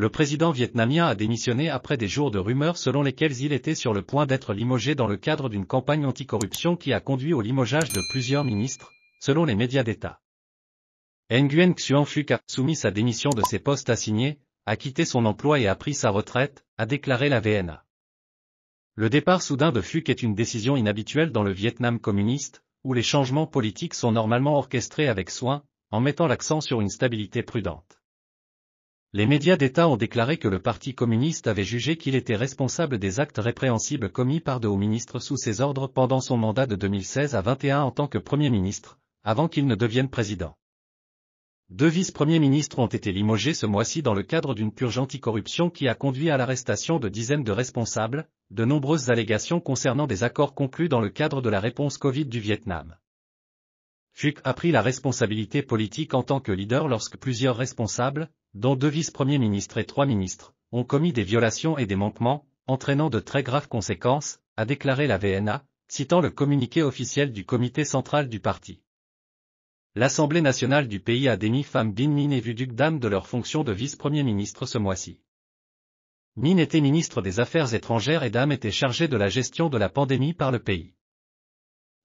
le président vietnamien a démissionné après des jours de rumeurs selon lesquelles il était sur le point d'être limogé dans le cadre d'une campagne anticorruption qui a conduit au limogeage de plusieurs ministres, selon les médias d'État. Nguyen Xuan Phuc a soumis sa démission de ses postes assignés, a quitté son emploi et a pris sa retraite, a déclaré la VNA. Le départ soudain de Phuc est une décision inhabituelle dans le Vietnam communiste, où les changements politiques sont normalement orchestrés avec soin, en mettant l'accent sur une stabilité prudente les médias d'État ont déclaré que le Parti communiste avait jugé qu'il était responsable des actes répréhensibles commis par de hauts ministres sous ses ordres pendant son mandat de 2016 à 21 en tant que Premier ministre, avant qu'il ne devienne président. Deux vice-premiers ministres ont été limogés ce mois-ci dans le cadre d'une purge anticorruption qui a conduit à l'arrestation de dizaines de responsables, de nombreuses allégations concernant des accords conclus dans le cadre de la réponse Covid du Vietnam. Fuc a pris la responsabilité politique en tant que leader lorsque plusieurs responsables, dont deux vice-premiers ministres et trois ministres, ont commis des violations et des manquements, entraînant de très graves conséquences, a déclaré la VNA, citant le communiqué officiel du comité central du parti. L'Assemblée nationale du pays a démis femmes Bin Min et Duc Dam de leur fonction de vice-premier ministre ce mois-ci. Min était ministre des Affaires étrangères et Dam était chargée de la gestion de la pandémie par le pays.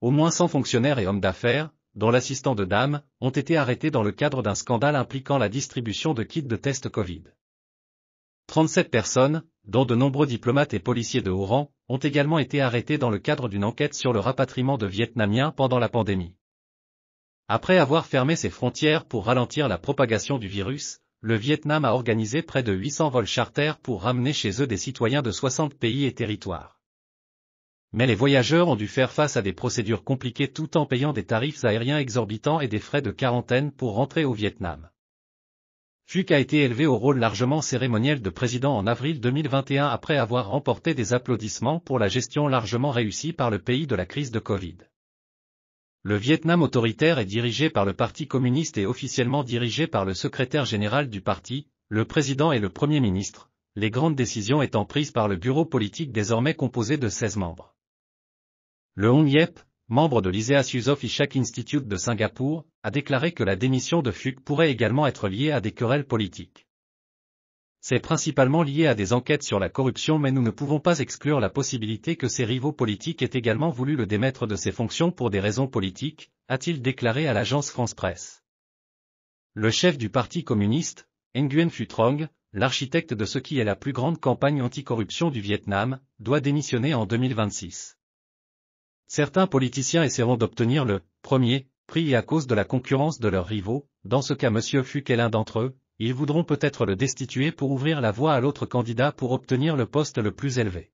Au moins 100 fonctionnaires et hommes d'affaires, dont l'assistant de dame, ont été arrêtés dans le cadre d'un scandale impliquant la distribution de kits de tests Covid. 37 personnes, dont de nombreux diplomates et policiers de haut rang, ont également été arrêtées dans le cadre d'une enquête sur le rapatriement de Vietnamiens pendant la pandémie. Après avoir fermé ses frontières pour ralentir la propagation du virus, le Vietnam a organisé près de 800 vols charters pour ramener chez eux des citoyens de 60 pays et territoires mais les voyageurs ont dû faire face à des procédures compliquées tout en payant des tarifs aériens exorbitants et des frais de quarantaine pour rentrer au Vietnam. Fuc a été élevé au rôle largement cérémoniel de président en avril 2021 après avoir remporté des applaudissements pour la gestion largement réussie par le pays de la crise de Covid. Le Vietnam autoritaire est dirigé par le Parti communiste et officiellement dirigé par le secrétaire général du parti, le président et le premier ministre, les grandes décisions étant prises par le bureau politique désormais composé de 16 membres. Le Hong Yep, membre de l'ISEA Suzov Ishak Institute de Singapour, a déclaré que la démission de FUC pourrait également être liée à des querelles politiques. C'est principalement lié à des enquêtes sur la corruption mais nous ne pouvons pas exclure la possibilité que ses rivaux politiques aient également voulu le démettre de ses fonctions pour des raisons politiques, a-t-il déclaré à l'agence France-Presse. Le chef du Parti communiste, Nguyen Phu Trong, l'architecte de ce qui est la plus grande campagne anticorruption du Vietnam, doit démissionner en 2026. Certains politiciens essaieront d'obtenir le premier prix à cause de la concurrence de leurs rivaux, dans ce cas M. fut est l'un d'entre eux, ils voudront peut-être le destituer pour ouvrir la voie à l'autre candidat pour obtenir le poste le plus élevé.